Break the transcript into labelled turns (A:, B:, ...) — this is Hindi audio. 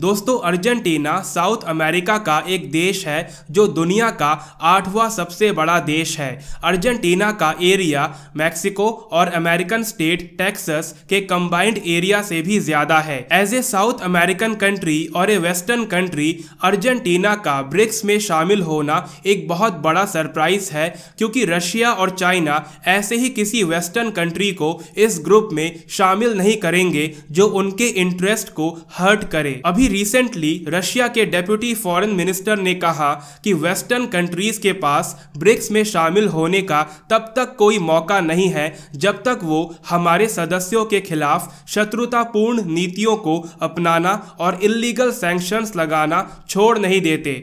A: दोस्तों अर्जेंटीना साउथ अमेरिका का एक देश है जो दुनिया का आठवां सबसे बड़ा देश है अर्जेंटीना का एरिया मैक्सिको और अमेरिकन स्टेट टेक्सस के कंबाइंड एरिया से भी ज्यादा है as a South American country और ए वेस्टर्न कंट्री अर्जेंटीना का ब्रिक्स में शामिल होना एक बहुत बड़ा सरप्राइज है क्योंकि रशिया और चाइना ऐसे ही किसी वेस्टर्न कंट्री को इस ग्रुप में शामिल नहीं करेंगे जो उनके इंटरेस्ट को हर्ट करे अभी अभी रिसेंटली रशिया के डेप्यूटी फॉरेन मिनिस्टर ने कहा कि वेस्टर्न कंट्रीज के पास ब्रिक्स में शामिल होने का तब तक कोई मौका नहीं है जब तक वो हमारे सदस्यों के खिलाफ शत्रुतापूर्ण नीतियों को अपनाना और इलीगल सैंक्शंस लगाना छोड़ नहीं देते